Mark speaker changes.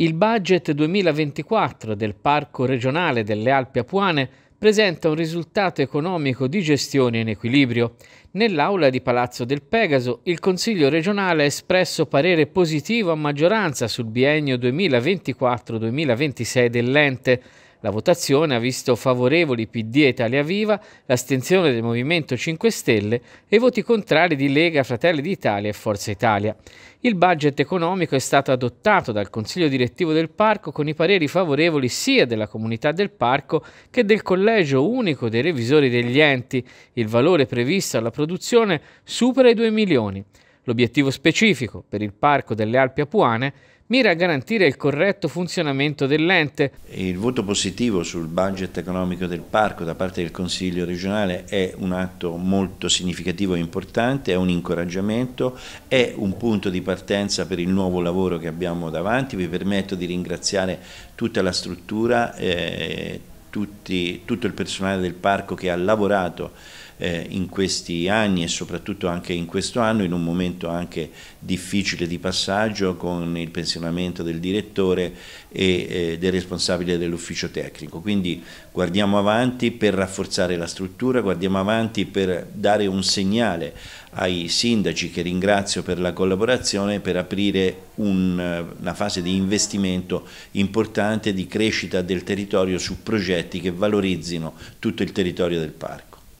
Speaker 1: Il budget 2024 del Parco regionale delle Alpi Apuane presenta un risultato economico di gestione in equilibrio. Nell'aula di Palazzo del Pegaso il Consiglio regionale ha espresso parere positivo a maggioranza sul biennio 2024-2026 dell'ente la votazione ha visto favorevoli PD e Italia Viva, l'astenzione del Movimento 5 Stelle e i voti contrari di Lega, Fratelli d'Italia e Forza Italia. Il budget economico è stato adottato dal Consiglio direttivo del Parco con i pareri favorevoli sia della comunità del Parco che del Collegio unico dei revisori degli enti. Il valore previsto alla produzione supera i 2 milioni. L'obiettivo specifico per il Parco delle Alpi Apuane mira a garantire il corretto funzionamento dell'ente.
Speaker 2: Il voto positivo sul budget economico del parco da parte del Consiglio regionale è un atto molto significativo e importante, è un incoraggiamento, è un punto di partenza per il nuovo lavoro che abbiamo davanti. Vi permetto di ringraziare tutta la struttura. Eh, tutti, tutto il personale del parco che ha lavorato eh, in questi anni e soprattutto anche in questo anno in un momento anche difficile di passaggio con il pensionamento del direttore e eh, del responsabile dell'ufficio tecnico. Quindi guardiamo avanti per rafforzare la struttura, guardiamo avanti per dare un segnale ai sindaci che ringrazio per la collaborazione per aprire un, una fase di investimento importante di crescita del territorio su progetti che valorizzino tutto il territorio del parco.